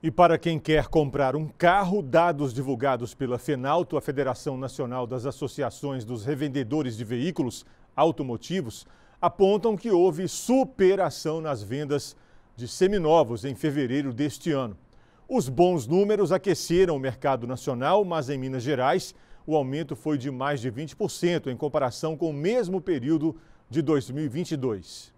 E para quem quer comprar um carro, dados divulgados pela FENALTO, a Federação Nacional das Associações dos Revendedores de Veículos Automotivos, apontam que houve superação nas vendas de seminovos em fevereiro deste ano. Os bons números aqueceram o mercado nacional, mas em Minas Gerais o aumento foi de mais de 20% em comparação com o mesmo período de 2022.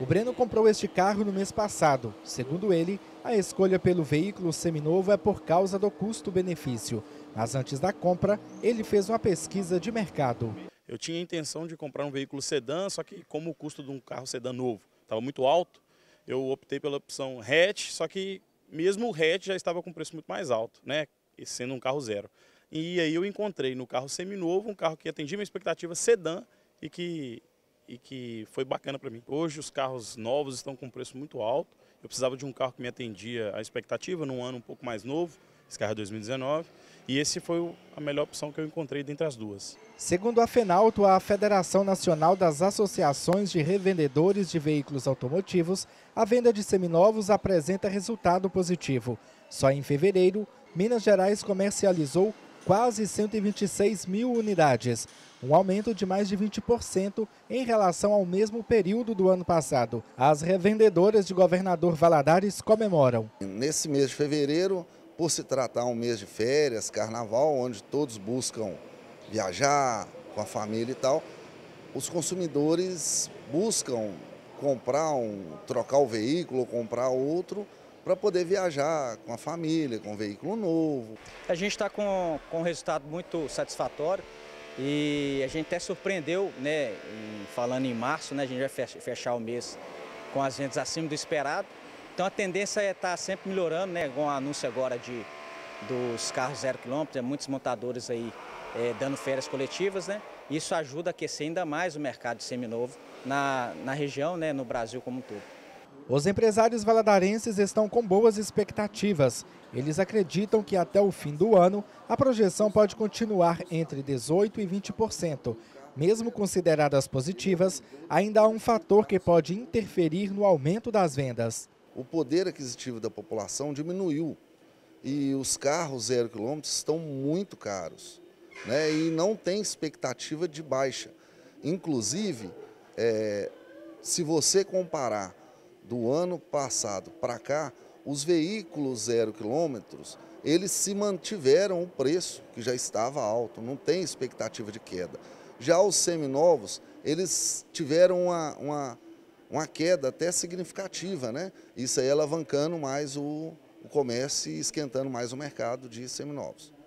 O Breno comprou este carro no mês passado. Segundo ele, a escolha pelo veículo seminovo é por causa do custo-benefício, mas antes da compra, ele fez uma pesquisa de mercado. Eu tinha a intenção de comprar um veículo sedã, só que como o custo de um carro sedã novo estava muito alto, eu optei pela opção hatch, só que mesmo o hatch já estava com um preço muito mais alto, né? sendo um carro zero. E aí eu encontrei no carro seminovo um carro que atendia minha expectativa sedã e que e que foi bacana para mim. Hoje os carros novos estão com um preço muito alto. Eu precisava de um carro que me atendia à expectativa, num ano um pouco mais novo. Esse carro é 2019 e esse foi a melhor opção que eu encontrei dentre as duas. Segundo a Fenalto, a Federação Nacional das Associações de Revendedores de Veículos Automotivos, a venda de seminovos apresenta resultado positivo. Só em fevereiro, Minas Gerais comercializou quase 126 mil unidades, um aumento de mais de 20% em relação ao mesmo período do ano passado. As revendedoras de Governador Valadares comemoram. Nesse mês de fevereiro, por se tratar um mês de férias, carnaval, onde todos buscam viajar com a família e tal, os consumidores buscam comprar um, trocar o veículo, comprar outro, para poder viajar com a família, com um veículo novo. A gente está com, com um resultado muito satisfatório e a gente até surpreendeu, né, em, falando em março, né, a gente vai fechar o mês com as vendas acima do esperado. Então a tendência é estar tá sempre melhorando, né, com o anúncio agora de, dos carros zero quilômetro, né, muitos montadores aí é, dando férias coletivas, né? Isso ajuda a aquecer ainda mais o mercado seminovo na, na região, né, no Brasil como um todo. Os empresários valadarenses estão com boas expectativas. Eles acreditam que até o fim do ano a projeção pode continuar entre 18% e 20%. Mesmo consideradas positivas, ainda há um fator que pode interferir no aumento das vendas. O poder aquisitivo da população diminuiu e os carros zero quilômetros estão muito caros né? e não tem expectativa de baixa. Inclusive, é, se você comparar do ano passado para cá, os veículos zero quilômetros, eles se mantiveram o preço, que já estava alto, não tem expectativa de queda. Já os seminovos, eles tiveram uma, uma, uma queda até significativa, né? Isso aí alavancando mais o, o comércio e esquentando mais o mercado de seminovos.